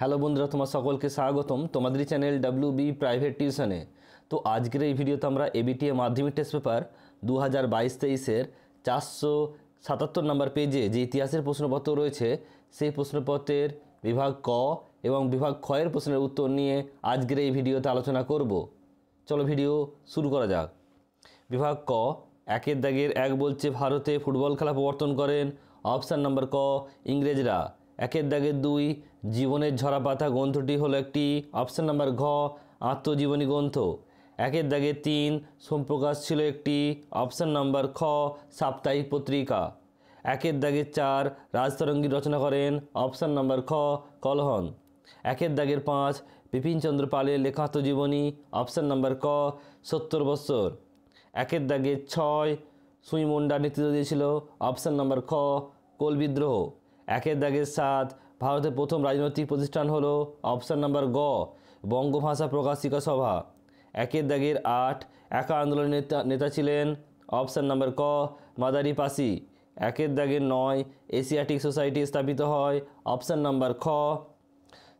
hello বন্ধুরা তোমার সকলকে স্বাগতম তোমাদের চ্যানেল ডাব্লিউ বি প্রাইভেট টিউশনে তো আজকের এই ভিডিওতে আমরা এবিটিএ মাধ্যমিক টেস্ট পেপার দু হাজার বাইশ তেইশের চারশো সাতাত্তর নম্বর পেজে যে ইতিহাসের প্রশ্নপত্র রয়েছে সেই প্রশ্নপত্রের বিভাগ ক এবং বিভাগ ক্ষয়ের প্রশ্নের উত্তর নিয়ে আজকের এই ভিডিওতে আলোচনা করব চলো ভিডিও শুরু করা যাক বিভাগ ক একের দাগের এক বলছে ভারতে ফুটবল খেলা প্রবর্তন করেন অপশান নম্বর ক ইংরেজরা একের দাগের দুই জীবনের ঝরা পাতা গ্রন্থটি হলো একটি অপশান নাম্বার ঘ আত্মজীবনী গ্রন্থ একের দাগে তিন সোমপ্রকাশ ছিল একটি অপশান নাম্বার খ সাপ্তাহিক পত্রিকা একের দাগের চার রাজতরঙ্গী রচনা করেন অপশান নাম্বার খ কলহন একের দাগের পাঁচ বিপিনচন্দ্র পালের লেখা আত্মজীবনী অপশান নাম্বার ক সত্তর বছর একের দাগের ছয় সুই মুন্ডা নেতৃত্ব দিয়েছিল অপশান নাম্বার খ কোল বিদ্রোহ একের দাগের সাত ভারতের প্রথম রাজনৈতিক প্রতিষ্ঠান হল অপশান নাম্বার গ বঙ্গভাষা প্রকাশিকা সভা একের দাগের আট একা আন্দোলনের নেতা নেতা ছিলেন অপশান নাম্বার ক মাদারি পাসি একের দাগের নয় এশিয়াটিক সোসাইটি স্থাপিত হয় অপশান নাম্বার খ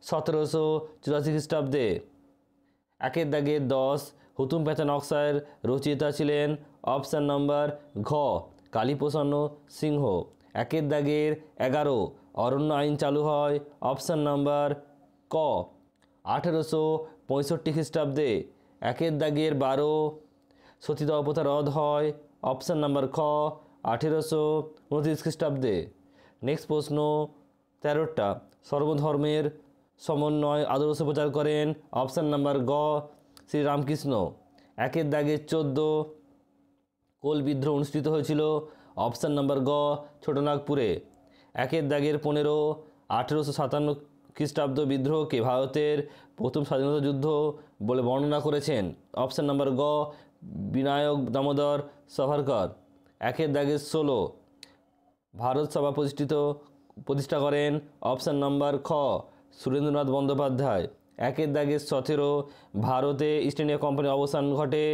সতেরোশো চুরাশি খ্রিস্টাব্দে একের দাগের দশ হুতুম পেতা অক্সায়ের রচয়িতা ছিলেন অপশান নাম্বার ঘ কালীপ্রসন্ন সিংহ একের দাগের এগারো অরণ্য আইন চালু হয় অপশান নাম্বার ক আঠেরোশো পঁয়ষট্টি খ্রিস্টাব্দে একের দাগের বারো সতীদাহ প্রথা রদ হয় অপশান নাম্বার খ আঠেরোশো উনত্রিশ খ্রিস্টাব্দে নেক্সট প্রশ্ন তেরোটা সর্বধর্মের সমন্বয় আদর্শ প্রচার করেন অপশান নাম্বার গ শ্রীরামকৃষ্ণ একের দাগের চোদ্দ কোল বিদ্রোহ অনুষ্ঠিত হয়েছিল অপশান নাম্বার গ ছোটনাগপুরে একের দাগের পনেরো আঠেরোশো সাতান্ন খ্রিস্টাব্দ বিদ্রোহকে ভারতের প্রথম স্বাধীনতা যুদ্ধ বলে বর্ণনা করেছেন অপশান নাম্বার গ বিনায়ক দামোদর সভারকর একের দাগে ষোলো ভারত সভা প্রতিষ্ঠিত প্রতিষ্ঠা করেন অপশান নাম্বার খ সুরেন্দ্রনাথ বন্দ্যোপাধ্যায় একের দাগে সতেরো ভারতে ইস্ট ইন্ডিয়া কোম্পানির অবসান ঘটে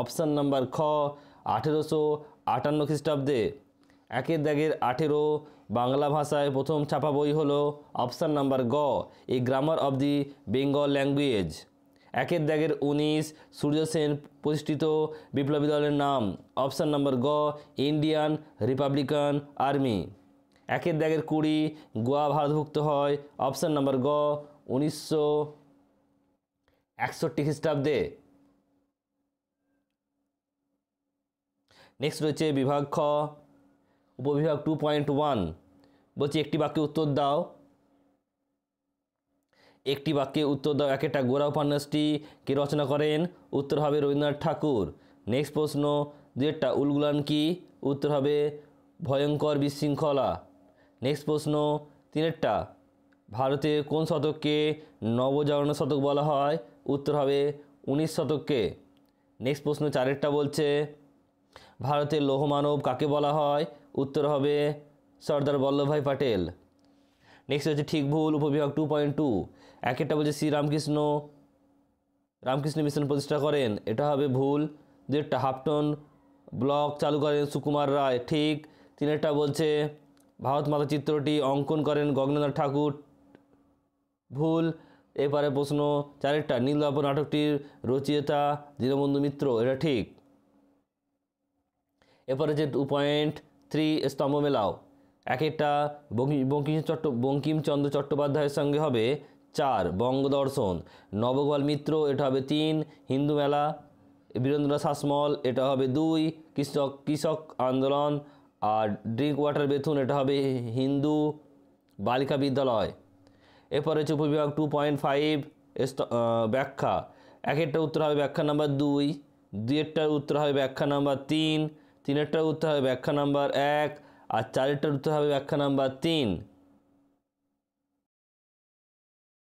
অপশান নাম্বার খ আঠেরোশো আটান্ন খ্রিস্টাব্দে একের দাগের আঠেরো বাংলা ভাষায় প্রথম ছাপা বই হল অপশান নাম্বার গ a grammar of the Bengal language একের দাগের উনিশ সূর্য সেন প্রতিষ্ঠিত বিপ্লবী দলের নাম অপশান নাম্বার গ ইন্ডিয়ান রিপাবলিকান আর্মি একের দাগের কুড়ি গোয়া ভারতভুক্ত হয় অপশান নাম্বার গ উনিশশো একষট্টি খ্রিস্টাব্দে নেক্সট রয়েছে বিভাগ খ উপবিভাগ টু পয়েন্ট ওয়ান বলছি একটি বাক্যে উত্তর দাও একটি বাক্যে উত্তর দাও এক একটা গোড়া উপন্যাসটি কে রচনা করেন উত্তর হবে রবীন্দ্রনাথ ঠাকুর নেক্সট প্রশ্ন দুয়েরটা উলগুলান কি উত্তর হবে ভয়ঙ্কর বিশৃঙ্খলা নেক্সট প্রশ্ন তিনেরটা ভারতে কোন শতককে নবজাগরণ শতক বলা হয় উত্তর হবে উনিশ শতককে নেক্সট প্রশ্ন চারেরটা বলছে ভারতের লৌহমানব কাকে বলা হয় উত্তর হবে সর্দার বল্লভভাই পাটেল নেক্সট হচ্ছে ঠিক ভুল উপবিভাগ টু পয়েন্ট টু এক একটা বলছে শ্রী রামকৃষ্ণ রামকৃষ্ণ মিশন প্রতিষ্ঠা করেন এটা হবে ভুল দুটা হাফটন ব্লক চালু করেন সুকুমার রায় ঠিক তিনেরটা বলছে ভারত মাতা চিত্রটি অঙ্কন করেন গগনেন্দ্র ঠাকুর ভুল এবারে প্রশ্ন চারেরটা নীল নাটকটির রচয়িতা দীনবন্ধু মিত্র এটা ঠিক এরপরে যে টু পয়েন্ট থ্রি স্তম্ভ মেলাও এক একটা বঙ্কিম চট্ট বঙ্কিমচন্দ্র চট্টোপাধ্যায়ের সঙ্গে হবে চার বঙ্গদর্শন নবগোপাল মিত্র এটা হবে তিন হিন্দু মেলা বীরেন্দ্রনাথ শাসমল এটা হবে দুই কৃষক কৃষক আন্দোলন আর ড্রিঙ্ক ওয়াটার বেথুন এটা হবে হিন্দু বালিকা বিদ্যালয় এরপরে হচ্ছে উপবিভাগ টু পয়েন্ট ফাইভ ব্যাখ্যা এক একটা উত্তর হবে ব্যাখ্যা নাম্বার দুই দুই একটার উত্তর হবে ব্যাখ্যা নাম্বার তিন তিনেরটার উত্তর হবে ব্যাখ্যা নাম্বার এক আর চারেরটার উত্তর হবে ব্যাখ্যা নাম্বার তিন